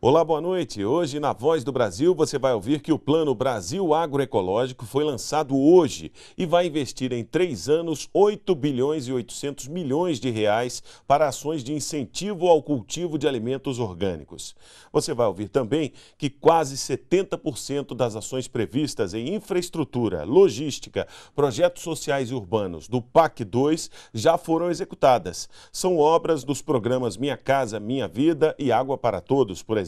Olá, boa noite. Hoje, na Voz do Brasil, você vai ouvir que o Plano Brasil Agroecológico foi lançado hoje e vai investir em três anos 8 bilhões e 800 milhões de reais para ações de incentivo ao cultivo de alimentos orgânicos. Você vai ouvir também que quase 70% das ações previstas em infraestrutura, logística, projetos sociais e urbanos do PAC 2 já foram executadas. São obras dos programas Minha Casa Minha Vida e Água para Todos, por exemplo